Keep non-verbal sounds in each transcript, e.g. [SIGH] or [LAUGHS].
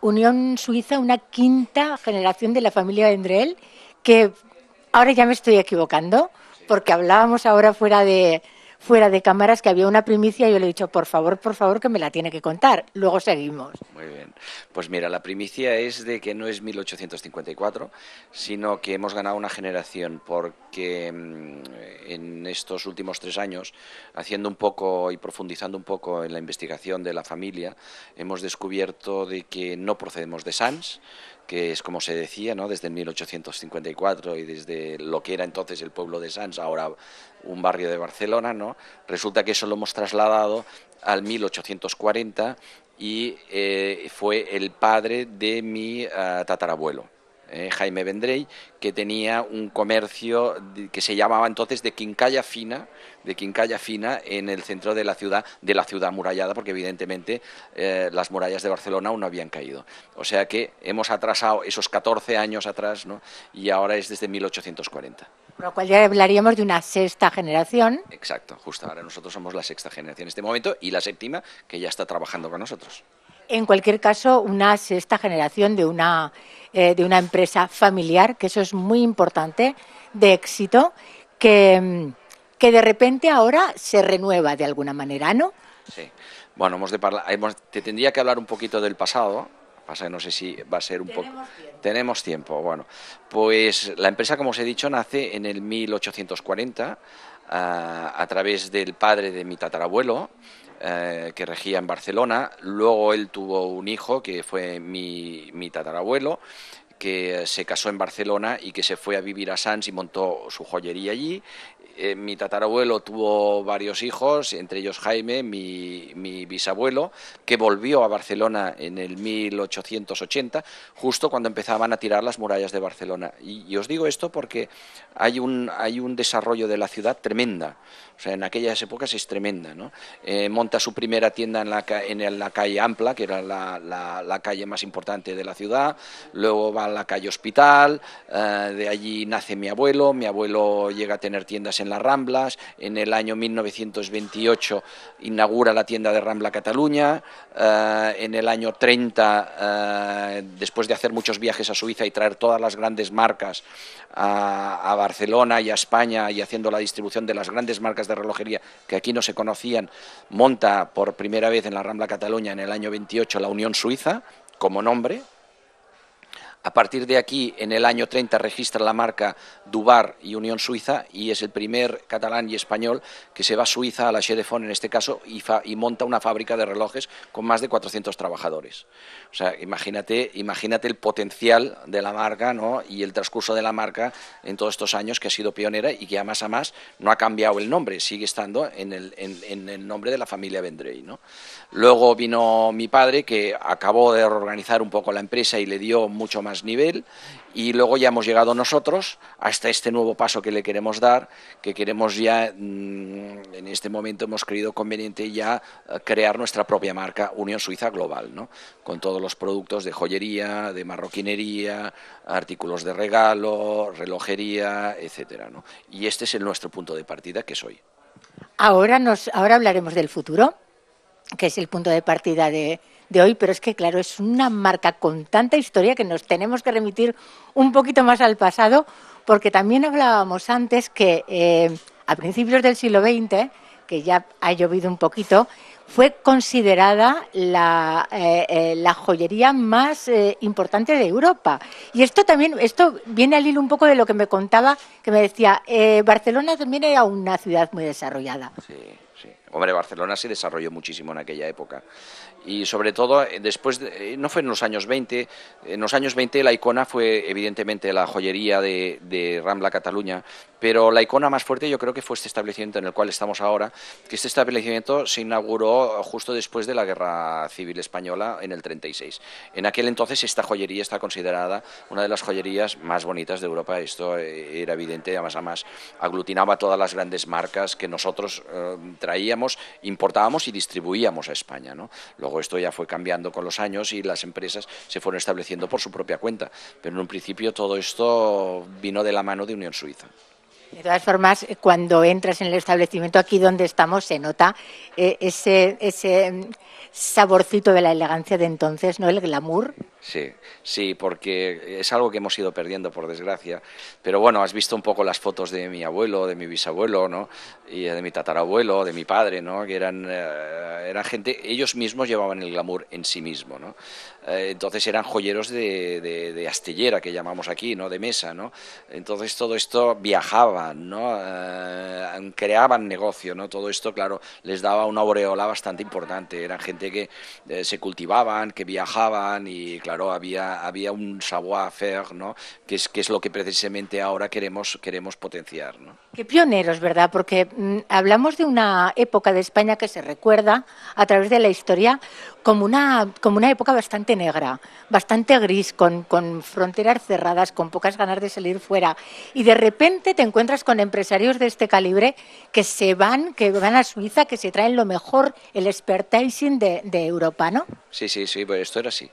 Unión Suiza, una quinta generación de la familia de Vendrell, que ahora ya me estoy equivocando, porque hablábamos ahora fuera de, fuera de cámaras que había una primicia y yo le he dicho, por favor, por favor, que me la tiene que contar. Luego seguimos. Muy bien. Pues mira, la primicia es de que no es 1854, sino que hemos ganado una generación porque mm, en estos últimos tres años, haciendo un poco y profundizando un poco en la investigación de la familia, hemos descubierto de que no procedemos de Sans, que es como se decía, ¿no? desde el 1854 y desde lo que era entonces el pueblo de Sanz, ahora un barrio de Barcelona, ¿no? resulta que eso lo hemos trasladado al 1840 y eh, fue el padre de mi ah, tatarabuelo. Eh, Jaime Vendrey, que tenía un comercio que se llamaba entonces de quincalla fina, de quincalla fina en el centro de la ciudad, de la ciudad murallada, porque evidentemente eh, las murallas de Barcelona aún no habían caído. O sea que hemos atrasado esos 14 años atrás, Y ahora es desde 1840. Con lo cual ya hablaríamos de una sexta generación. Exacto, justo. Ahora nosotros somos la sexta generación en este momento y la séptima que ya está trabajando con nosotros en cualquier caso, una sexta generación de una, eh, de una empresa familiar, que eso es muy importante, de éxito, que, mm, que de repente ahora se renueva de alguna manera, ¿no? Sí. Bueno, hemos de te tendría que hablar un poquito del pasado, pasa que no sé si va a ser un poco... Tenemos tiempo, bueno. Pues la empresa, como os he dicho, nace en el 1840 ah, a través del padre de mi tatarabuelo, eh, que regía en Barcelona. Luego él tuvo un hijo que fue mi, mi tatarabuelo que se casó en Barcelona y que se fue a vivir a Sanz y montó su joyería allí eh, mi tatarabuelo tuvo varios hijos, entre ellos Jaime, mi, bisabuelo, que volvió a Barcelona en el 1880, justo cuando empezaban a tirar las murallas de Barcelona. Y, os digo esto porque hay un, desarrollo de la ciudad tremenda. O sea, en aquellas épocas es tremenda. Eh, monta su primera tienda en la, calle Ampla, que era la, calle más importante de la ciudad. Luego va a la calle Hospital. Eh, de allí nace mi abuelo. Mi abuelo llega a tener tiendas en las Ramblas, en el año 1928 inaugura la tienda de Rambla Cataluña, eh, en el año 30, eh, después de hacer muchos viajes a Suiza y traer todas las grandes marcas a, a, Barcelona y a España y haciendo la distribución de las grandes marcas de relojería que aquí no se conocían, monta por primera vez en la Rambla Cataluña en el año 28 la Unión Suiza como nombre, a partir de aquí, en el año 30, registra la marca Dubar y Unión Suiza y es el primer catalán y español que se va a Suiza, a la Fon, en este caso, y, monta una fábrica de relojes con más de 400 trabajadores. O sea, imagínate, imagínate el potencial de la marca ¿no? y el transcurso de la marca en todos estos años que ha sido pionera y que a más a más no ha cambiado el nombre, sigue estando en el, nombre de la familia Vendrey. ¿no? Luego vino mi padre que acabó de reorganizar un poco la empresa y le dio mucho más nivel y luego ya hemos llegado nosotros hasta este nuevo paso que le queremos dar, que queremos ya, mm, en este momento hemos creído conveniente ya eh, crear nuestra propia marca Unión Suiza Global, ¿no? con todos los productos de joyería, de marroquinería, artículos de regalo, relojería, etcétera. Y este es el nuestro punto de partida que es hoy. Ahora, nos, ahora hablaremos del futuro, que es el punto de partida de, de hoy, pero es que, claro, es una marca con tanta historia que nos tenemos que remitir un poquito más al pasado, porque también hablábamos antes que eh, a principios del siglo XX, que ya ha llovido un poquito, fue considerada la, eh, eh, la joyería más importante de Europa. Y esto también, esto viene al hilo un poco de lo que me contaba, que me decía, Barcelona también era una ciudad muy desarrollada. Sí sí. Hombre, Barcelona se desarrolló muchísimo en aquella época. Y sobre todo, eh, después, de, eh, no fue en los años 20, en los años 20 la icona fue evidentemente la joyería de, Rambla Cataluña, pero la icona más fuerte yo creo que fue este establecimiento en el cual estamos ahora, que este establecimiento se inauguró justo después de la Guerra Civil Española en el 36. En aquel entonces esta joyería está considerada una de las joyerías más bonitas de Europa, esto eh, era evidente, además, además aglutinaba todas las grandes marcas que nosotros traíamos, importábamos y distribuíamos a España. ¿no? Luego esto ya fue cambiando con los años y las empresas se fueron estableciendo por su propia cuenta. Pero en un principio todo esto vino de la mano de Unión Suiza. De todas formas, eh, cuando entras en el establecimiento aquí donde estamos, se nota eh, ese, ese mm, saborcito de la elegancia de entonces, ¿no? El glamour. Sí, sí, porque es algo que hemos ido perdiendo, por desgracia. Pero bueno, has visto un poco las fotos de mi abuelo, de mi bisabuelo, ¿no? Y de mi tatarabuelo, de mi padre, ¿no? Que eran, eh, eran gente, ellos mismos llevaban el glamour en sí mismo, ¿no? Eh, entonces eran joyeros de, de, astillera, que llamamos aquí, ¿no? De mesa, ¿no? Entonces todo esto viajaba, ¿no? Eh, creaban negocio, ¿no? Todo esto, claro, les daba una aureola bastante importante. Eran gente que se cultivaban, que viajaban y, claro, claro, había, había un savoir-faire, ¿no? Que es, que es lo que precisamente ahora queremos, queremos potenciar, ¿no? Qué pioneros, ¿verdad? Porque mm, hablamos de una época de España que se recuerda a través de la historia como una, como una época bastante negra, bastante gris, con, con fronteras cerradas, con pocas ganas de salir fuera. Y de repente te encuentras con empresarios de este calibre que se van, que van a Suiza, que se traen lo mejor, el expertising de, de Europa, ¿no? Sí, sí, sí, pues esto era así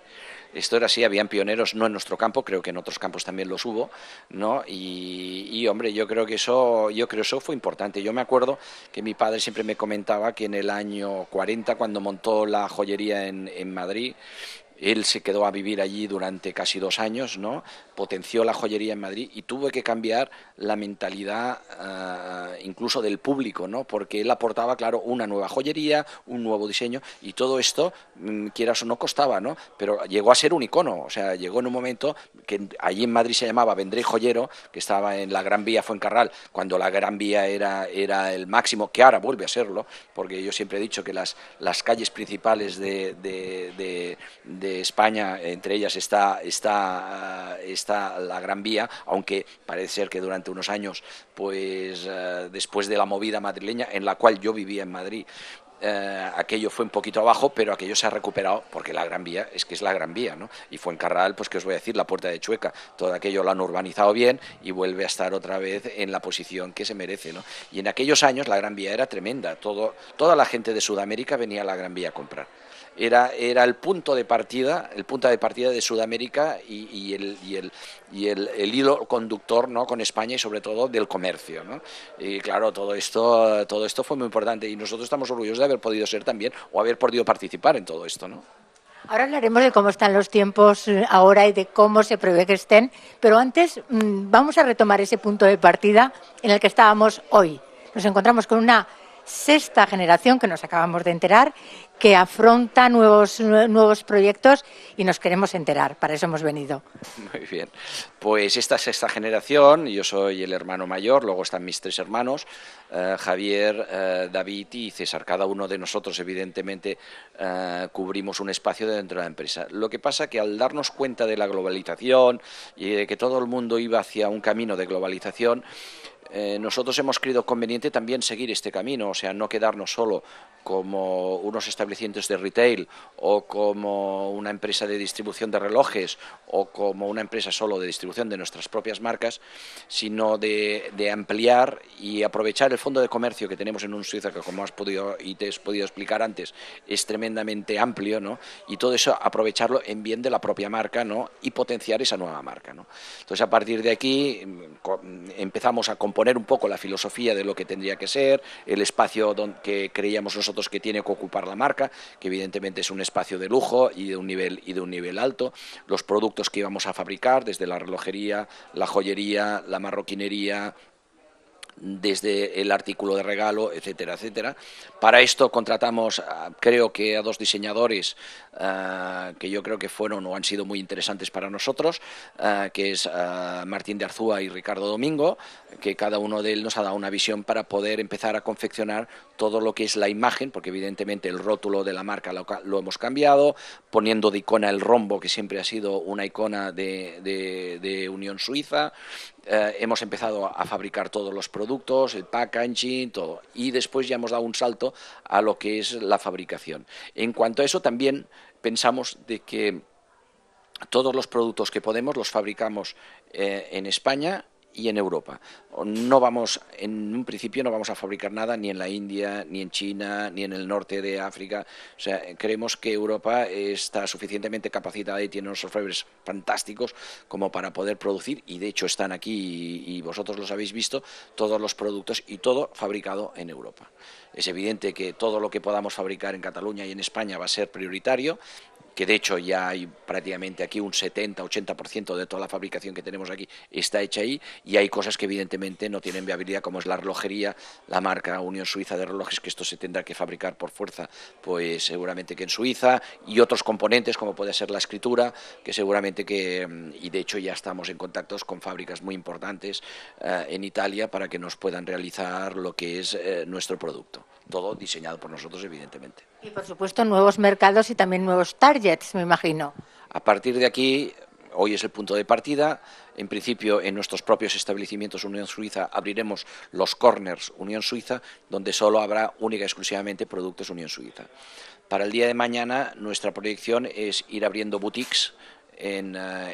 esto era así, habían pioneros, no en nuestro campo, creo que en otros campos también los hubo, ¿no? Y, hombre, yo creo que eso, yo creo eso fue importante. Yo me acuerdo que mi padre siempre me comentaba que en el año 40, cuando montó la joyería en, en Madrid, él se quedó a vivir allí durante casi dos años, ¿no? Potenció la joyería en Madrid y tuvo que cambiar la mentalidad eh, incluso del público, ¿no? Porque él aportaba, claro, una nueva joyería, un nuevo diseño y todo esto, mm, quieras o no, costaba, ¿no? Pero llegó a ser un icono, o sea, llegó en un momento que allí en Madrid se llamaba Vendré Joyero, que estaba en la Gran Vía Fuencarral, cuando la Gran Vía era, era el máximo, que ahora vuelve a serlo, porque yo siempre he dicho que las, las calles principales de España, entre ellas está, está, eh, está la Gran Vía, aunque parece ser que durante unos años, pues eh, después de la movida madrileña, en la cual yo vivía en Madrid, eh, aquello fue un poquito abajo, pero aquello se ha recuperado porque la Gran Vía es que es la Gran Vía, ¿no? Y Encarral, pues que os voy a decir, la Puerta de Chueca, todo aquello lo han urbanizado bien y vuelve a estar otra vez en la posición que se merece, ¿no? Y en aquellos años la Gran Vía era tremenda, todo, toda la gente de Sudamérica venía a la Gran Vía a comprar era, el punto de partida, el punto de partida de Sudamérica y, el, el, y hilo conductor ¿no? con España y sobre todo del comercio. Y claro, todo esto, todo esto fue muy importante y nosotros estamos orgullosos de haber podido ser también o haber podido participar en todo esto. ¿no? Ahora hablaremos de cómo están los tiempos eh, ahora y de cómo se prevé que estén, pero antes mm, vamos a retomar ese punto de partida en el que estábamos hoy. Nos encontramos con una sexta generación que nos acabamos de enterar, que afronta nuevos, nuevos proyectos y nos queremos enterar. Para eso hemos venido. Muy bien. Pues esta sexta generación, yo soy el hermano mayor, luego están mis tres hermanos, eh, Javier, eh, David y César. Cada uno de nosotros, evidentemente, eh, cubrimos un espacio dentro de la empresa. Lo que pasa que al darnos cuenta de la globalización y de que todo el mundo iba hacia un camino de globalización, eh, nosotros hemos creído conveniente también seguir este camino, o sea, no quedarnos solo como unos establecimientos de retail o como una empresa de distribución de relojes o como una empresa solo de distribución de nuestras propias marcas, sino de, ampliar y aprovechar el fondo de comercio que tenemos en un Suiza, que como has podido y te has podido explicar antes, es tremendamente amplio, ¿no? Y todo eso aprovecharlo en bien de la propia marca, ¿no? Y potenciar esa nueva marca, ¿no? Entonces, a partir de aquí mm, mm, empezamos a componer poner un poco la filosofía de lo que tendría que ser, el espacio que creíamos nosotros que tiene que ocupar la marca, que evidentemente es un espacio de lujo y de un nivel, y de un nivel alto, los productos que íbamos a fabricar, desde la relojería, la joyería, la marroquinería, desde el artículo de regalo, etcétera, etcétera. Para esto contratamos, ah, creo que a dos diseñadores ah, que yo creo que fueron o han sido muy interesantes para nosotros, ah, que es Martín de Arzúa y Ricardo Domingo, que cada uno de ellos nos ha dado una visión para poder empezar a confeccionar todo lo que es la imagen, porque evidentemente el rótulo de la marca lo, hemos cambiado, poniendo de icona el rombo, que siempre ha sido una icona de Unión Suiza, eh, hemos empezado a fabricar todos los productos, el packaging, todo. Y después ya hemos dado un salto a lo que es la fabricación. En cuanto a eso, también pensamos de que todos los productos que podemos los fabricamos eh, en España y en Europa. No vamos, en un principio no vamos a fabricar nada ni en la India, ni en China, ni en el norte de África. O sea, creemos que Europa está suficientemente capacitada y tiene unos softwares fantásticos como para poder producir, y de hecho están aquí y, y vosotros los habéis visto, todos los productos y todo fabricado en Europa. Es evidente que todo lo que podamos fabricar en Cataluña y en España va a ser prioritario que de hecho ya hay prácticamente aquí un 70-80% de toda la fabricación que tenemos aquí está hecha ahí, y hay cosas que evidentemente no tienen viabilidad, como es la relojería, la marca Unión Suiza de relojes, que esto se tendrá que fabricar por fuerza, pues seguramente que en Suiza, y otros componentes, como puede ser la escritura, que seguramente que, mm, y de hecho ya estamos en contactos con fábricas muy importantes eh, en Italia para que nos puedan realizar lo que es eh, nuestro producto, todo diseñado por nosotros, evidentemente. Y por supuesto nuevos mercados y también nuevos targets, me imagino. A partir de aquí, hoy es el punto de partida. En principio, en nuestros propios establecimientos Unión Suiza abriremos los corners Unión Suiza, donde solo habrá única exclusivamente productos Unión Suiza. Para el día de mañana, nuestra proyección es ir abriendo boutiques eh,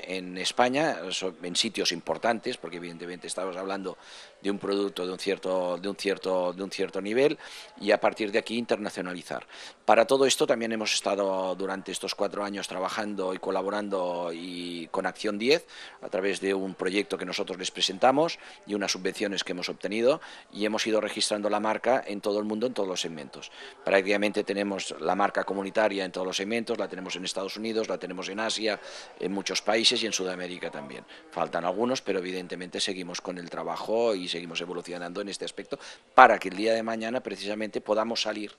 en, España, en sitios importantes, porque evidentemente estamos hablando de un producto de un cierto, de un cierto, de un cierto nivel, y a partir de aquí internacionalizar. Para todo esto también hemos estado durante estos cuatro años trabajando y colaborando y con Acción 10 a través de un proyecto que nosotros les presentamos y unas subvenciones que hemos obtenido y hemos ido registrando la marca en todo el mundo, en todos los segmentos. Prácticamente tenemos la marca comunitaria en todos los segmentos, la tenemos en Estados Unidos, la tenemos en Asia, en muchos países y en Sudamérica también. Faltan algunos, pero evidentemente seguimos con el trabajo y seguimos evolucionando en este aspecto para que el día de mañana precisamente podamos salir,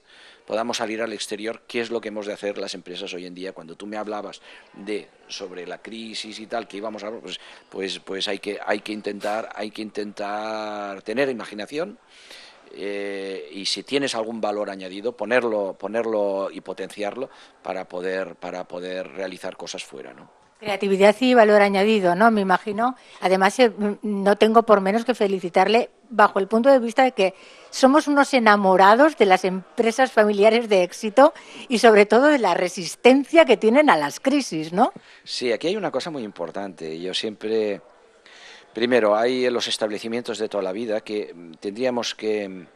podamos salir al exterior, qué es lo que hemos de hacer las empresas hoy en día. Cuando tú me hablabas de sobre la crisis y tal que íbamos a pues pues pues hay que hay que intentar hay que intentar tener imaginación eh, y si tienes algún valor añadido, ponerlo, ponerlo y potenciarlo para poder, para poder realizar cosas fuera, ¿no? Creatividad y valor añadido, ¿no? Me imagino. Además, eh, no tengo por menos que felicitarle bajo el punto de vista de que somos unos enamorados de las empresas familiares de éxito y sobre todo de la resistencia que tienen a las crisis, ¿no? Sí, aquí hay una cosa muy importante. Yo siempre, primero, hay los establecimientos de toda la vida que tendríamos que,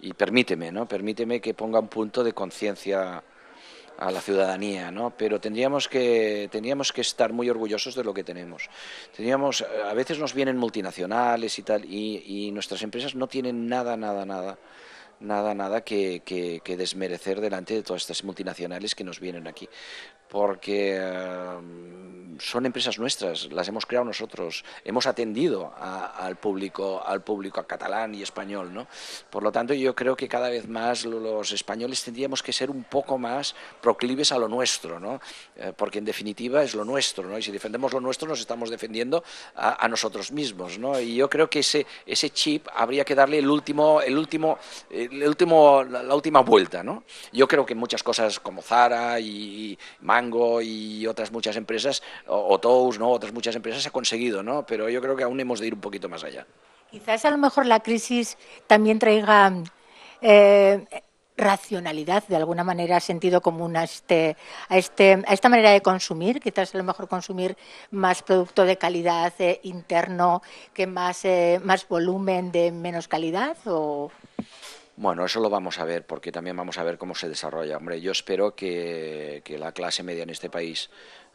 y permíteme, ¿no? Permíteme que ponga un punto de conciencia a la ciudadanía, ¿no? Pero tendríamos que, tendríamos que estar muy orgullosos de lo que tenemos. Teníamos, eh, a veces nos vienen multinacionales y tal, y, y nuestras empresas no tienen nada, nada, nada nada, nada que, que, desmerecer delante de todas estas multinacionales que nos vienen aquí porque em, son empresas nuestras, las hemos creado nosotros, hemos atendido al público, al público catalán y español, ¿no? Por lo tanto, yo creo que cada vez más los españoles tendríamos que ser un poco más proclives a lo nuestro, ¿no? Eh, porque en definitiva es lo nuestro, ¿no? Y si defendemos lo nuestro, nos estamos defendiendo a, nosotros mismos, ¿no? Y yo creo que ese, ese chip habría que darle el último, el último, el último, la, última vuelta, ¿no? Yo creo que muchas cosas como Zara y, y y otras muchas empresas, o, todos ¿no? otras muchas empresas, ha conseguido, ¿no? pero yo creo que aún hemos de ir un poquito más allá. Quizás a lo mejor la crisis también traiga eh, racionalidad, de alguna manera, sentido común a, este, a, este, a esta manera de consumir. Quizás a lo mejor consumir más producto de calidad eh, interno que más, eh, más volumen de menos calidad. O... Bueno, eso lo vamos a ver, porque también vamos a ver cómo se desarrolla. Hombre, yo espero que, la clase media en este país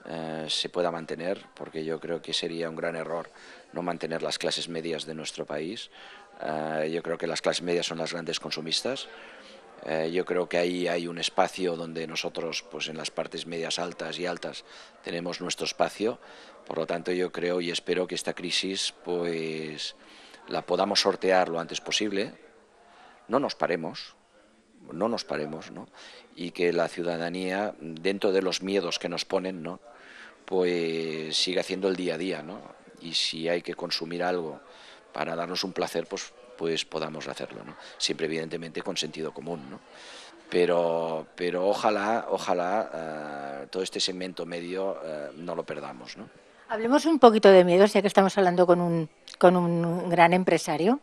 eh, se pueda mantener, porque yo creo que sería un gran error no mantener las clases medias de nuestro país. Eh, yo creo que las clases medias son las grandes consumistas. Eh, yo creo que ahí hay un espacio donde nosotros, pues en las partes medias altas y altas, tenemos nuestro espacio. Por lo tanto, yo creo y espero que esta crisis, pues la podamos sortear lo antes posible no nos paremos, no nos paremos, ¿no? Y que la ciudadanía, dentro de los miedos que nos ponen, ¿no? Pues siga haciendo el día a día, ¿no? Y si hay que consumir algo para darnos un placer, pues, pues podamos hacerlo, ¿no? Siempre, evidentemente, con sentido común, ¿no? Pero, pero ojalá, ojalá eh, todo este segmento medio eh, no lo perdamos, ¿no? Hablemos un poquito de miedos, ya que estamos hablando con un, con un gran empresario.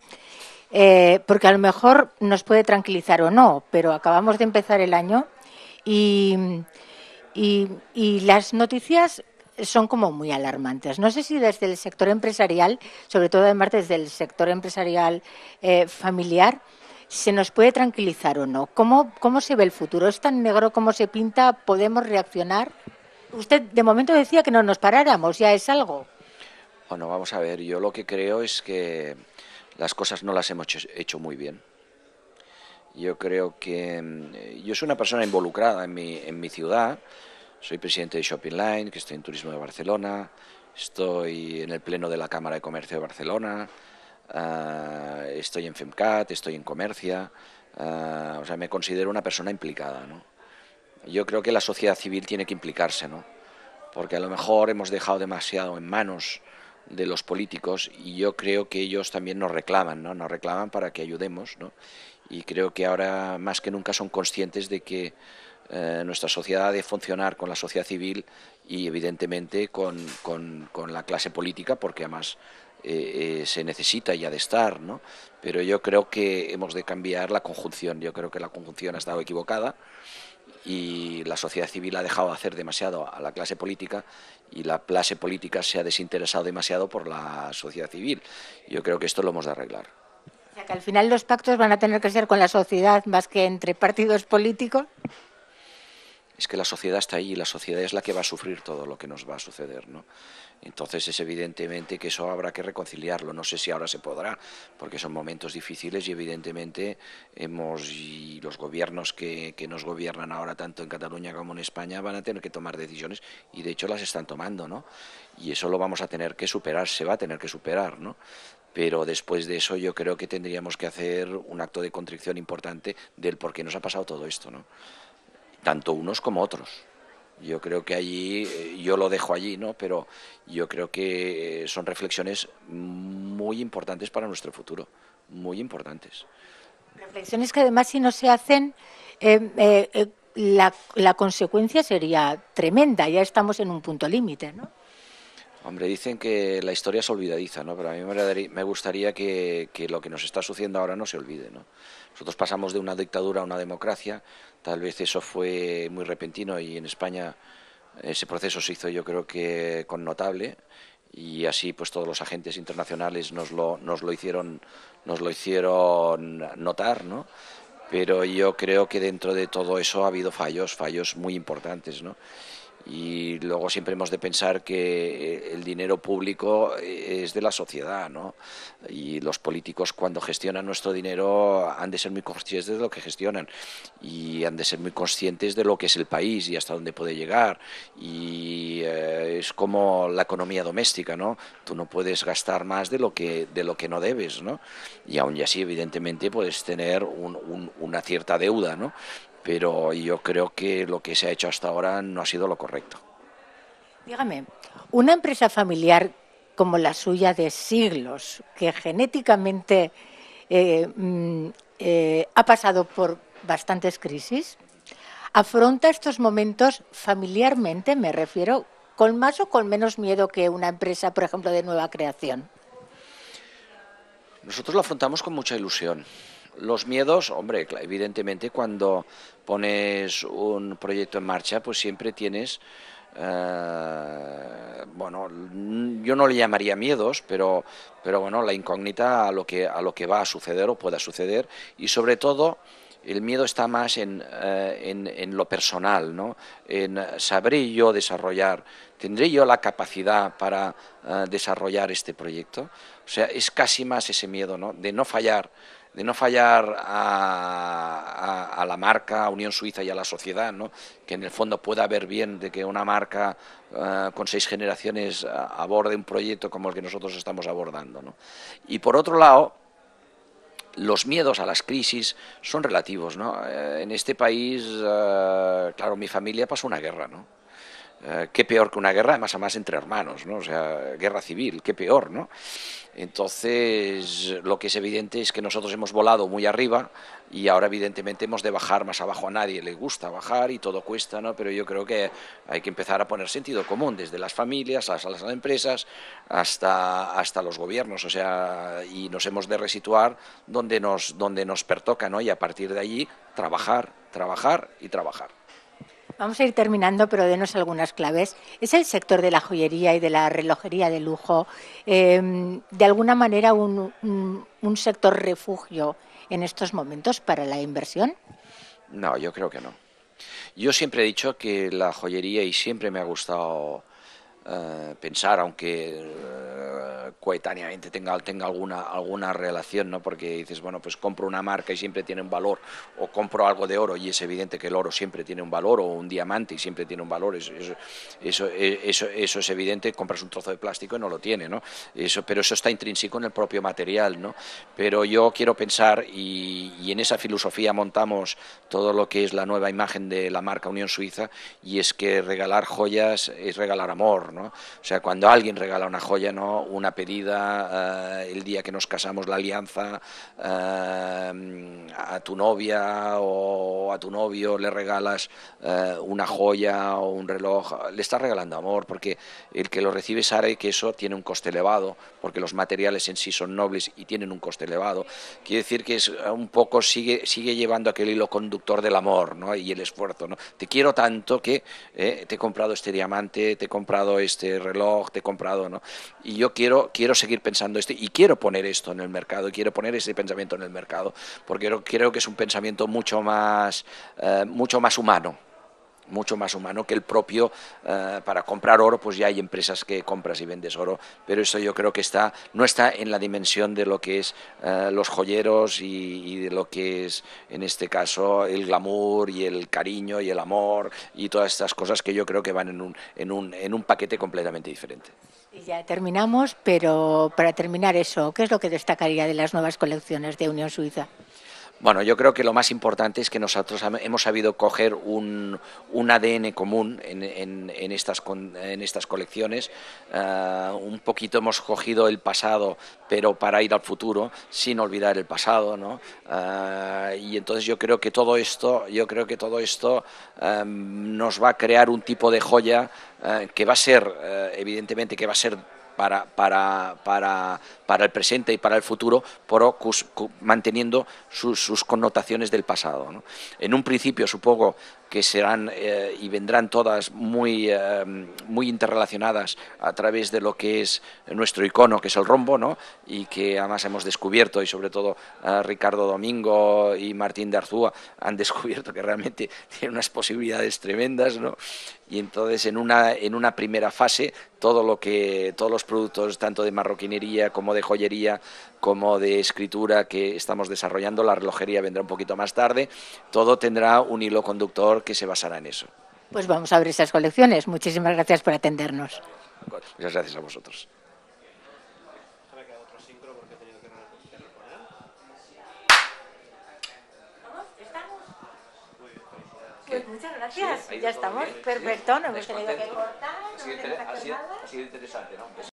Eh, porque a lo mejor nos puede tranquilizar o no, pero acabamos de empezar el año y, las noticias son como muy alarmantes. No sé si desde el sector empresarial, sobre todo además desde el sector empresarial eh, familiar, se nos puede tranquilizar o no. ¿Cómo, ¿Cómo se ve el futuro? ¿Es tan negro como se pinta? ¿Podemos reaccionar? Usted de momento decía que no nos paráramos, ya es algo. Bueno, vamos a ver, yo lo que creo es que las cosas no las hemos hecho, muy bien. Yo creo que mm, yo soy una persona involucrada en mi, ciudad. Soy presidente de Shopping Line, que estoy en Turismo de Barcelona. Estoy en el Pleno de la Cámara de Comercio de Barcelona. Ah, estoy en FEMCAT, estoy en Comercia. Ah, o sea, me considero una persona implicada. Yo creo que la sociedad civil tiene que implicarse, ¿no? porque a lo mejor hemos dejado demasiado en manos de los políticos y yo creo que ellos también nos reclaman, ¿no? Nos reclaman para que ayudemos, ¿no? Y creo que ahora más que nunca son conscientes de que eh, nuestra sociedad ha de funcionar con la sociedad civil y evidentemente con, la clase política, porque además eh, eh, se necesita ya de estar, ¿no? Pero yo creo que hemos de cambiar la conjunción. Yo creo que la conjunción ha estado equivocada y la sociedad civil ha dejado de hacer demasiado a la clase política y la clase política se ha desinteresado demasiado por la sociedad civil. Yo creo que esto lo hemos de arreglar. O sea que al final los pactos van a tener que ser con la sociedad más que entre partidos políticos que la sociedad está ahí y la sociedad es la que va a sufrir todo lo que nos va a suceder, ¿no? Entonces es evidentemente que eso habrá que reconciliarlo. No sé si ahora se podrá, porque son momentos difíciles y evidentemente hemos y los gobiernos que, nos gobiernan ahora tanto en Cataluña como en España van a tener que tomar decisiones y de hecho las están tomando, ¿no? Y eso lo vamos a tener que superar, se va a tener que superar, ¿no? pero después de eso yo creo que tendríamos que hacer un acto de contrición importante del por qué nos ha pasado todo esto, ¿no? tanto unos como otros. Yo creo que allí, eh, yo lo dejo allí, ¿no? Pero yo creo que eh, son reflexiones muy importantes para nuestro futuro, muy importantes. Reflexiones que además si no se hacen, eh, la, consecuencia sería tremenda, ya estamos en un punto límite, ¿no? Hombre, dicen que la historia se olvidadiza, ¿no? Pero a mí me gustaría que, que lo que nos está sucediendo ahora no se olvide, ¿no? Nosotros pasamos de una dictadura a una democracia, tal vez eso fue muy repentino y en España eh, ese proceso se hizo yo creo que con notable y así pues todos los agentes internacionales nos lo, nos lo hicieron nos lo hicieron notar, ¿no? Pero yo creo que dentro de todo eso ha habido fallos, fallos muy importantes, ¿no? y luego siempre hemos de pensar que el dinero público es de la sociedad, ¿no? Y los políticos cuando gestionan nuestro dinero han de ser muy conscientes de lo que gestionan y han de ser muy conscientes de lo que es el país y hasta dónde puede llegar. Y eh, es como la economía doméstica, ¿no? Tú no puedes gastar más de lo que, de lo que no debes, ¿no? Y aún y así, evidentemente, puedes tener una cierta deuda, ¿no? pero yo creo que lo que se ha hecho hasta ahora no ha sido lo correcto. Dígame, una empresa familiar como la suya de siglos, que genéticamente eh, mm, eh, ha pasado por bastantes crisis, afronta estos momentos familiarmente, me refiero, con más o con menos miedo que una empresa, por ejemplo, de nueva creación. Nosotros lo afrontamos con mucha ilusión los miedos, hombre, evidentemente cuando pones un proyecto en marcha, pues siempre tienes, eh, bueno, yo no le llamaría miedos, pero, pero bueno, la incógnita a lo, que, a lo que va a suceder o pueda suceder y sobre todo el miedo está más en, eh, en, lo personal, ¿no? En eh, sabré yo desarrollar, tendré yo la capacidad para desarrollar este proyecto. O sea, es casi más ese miedo, ¿no? De no fallar, de no fallar a, la marca, a Unión Suiza y a la sociedad, que en el fondo pueda ver bien de que una marca eh, con seis generaciones aborde un proyecto como el que nosotros estamos abordando. Y por otro lado, los miedos a las crisis son relativos. Eh, en este país, eh, claro, mi familia pasó una guerra. ¿no? Eh, qué peor que una guerra, Más a más entre hermanos, ¿no? O sea, guerra civil, qué peor, ¿no? Entonces, lo que es evidente es que nosotros hemos volado muy arriba y ahora, evidentemente, hemos de bajar más abajo. A nadie le gusta bajar y todo cuesta, ¿no? Pero yo creo que hay que empezar a poner sentido común, desde las familias hasta las empresas, hasta, hasta los gobiernos, o sea, y nos hemos de resituar donde nos, donde nos pertoca, ¿no? Y a partir de allí, trabajar, trabajar y trabajar. Vamos a ir terminando, pero denos algunas claves. ¿Es el sector de la joyería y de la relojería de lujo em, de alguna manera un, sector refugio en estos momentos para la inversión? No, yo creo que no. Yo siempre he dicho que la joyería, y siempre me ha gustado eh, pensar, aunque eh, coetáneamente tenga, tenga alguna, alguna relación, ¿no? porque dices, bueno, pues compro una marca y siempre tiene un valor, o compro algo de oro y es evidente que el oro siempre tiene un valor, o un diamante y siempre tiene un valor, eso, e, eso, eso, es evidente, compras un trozo de plástico y no lo tiene, ¿no? Eso, pero eso está intrínseco en el propio material, ¿no? pero yo quiero pensar y, y en esa filosofía montamos todo lo que es la nueva imagen de la marca Unión Suiza y es que regalar joyas es regalar amor, o sea, cuando alguien regala una joya, ¿no? Una pedida, eh, el día que nos casamos, la alianza, eh, a tu novia o a tu novio le regalas eh, una joya o un reloj, le estás regalando amor, porque el que lo recibe sabe que eso tiene un coste elevado, porque los materiales en sí son nobles y tienen un coste elevado. Quiere decir que es un poco sigue, sigue llevando aquel hilo conductor del amor, ¿no? Y el esfuerzo, ¿no? Te quiero tanto que te he comprado este diamante, te he comprado este reloj te he comprado, ¿no? Y yo quiero, quiero seguir pensando esto y quiero poner esto en el mercado, quiero poner ese pensamiento en el mercado, porque creo, que es un pensamiento mucho más, eh, mucho más humano mucho más humano que el propio eh, para comprar oro, pues ya hay empresas que compras y vendes oro, pero eso yo creo que está no está en la dimensión de lo que es eh, los joyeros y, de lo que es en este caso el glamour y el cariño y el amor y todas estas cosas que yo creo que van en un, en un, en un paquete completamente diferente. Y ya terminamos, pero para terminar eso, ¿qué es lo que destacaría de las nuevas colecciones de Unión Suiza? Bueno, yo creo que lo más importante es que nosotros hemos sabido coger un, un ADN común en, en, estas, en estas, colecciones. Eh, un poquito hemos cogido el pasado, pero para ir al futuro, sin olvidar el pasado, ¿no? Eh, y entonces yo creo que todo esto, yo creo que todo esto em, nos va a crear un tipo de joya eh, que va a ser, evidentemente, que va a ser para, para, para, el presente y para el futuro, pero manteniendo sus, connotaciones del pasado. En un principio, supongo, que serán eh, y vendrán todas muy, eh, muy interrelacionadas a través de lo que es nuestro icono, que es el rombo, ¿no? y que además hemos descubierto, y sobre todo eh, Ricardo Domingo y Martín de Arzúa han [LAUGHS] descubierto que realmente tiene unas posibilidades tremendas, ¿no? y entonces en una, en una primera fase todo lo que todos los productos tanto de marroquinería como de joyería como de escritura que estamos desarrollando la relojería vendrá un poquito más tarde todo tendrá un hilo conductor que se basará en eso. Pues vamos a abrir esas colecciones. Muchísimas gracias por atendernos. Muchas gracias a vosotros. Pues muchas gracias. ya estamos. Perfecto, no hemos tenido que cortar. ha sido, ha sido, ha sido interesante, ¿no?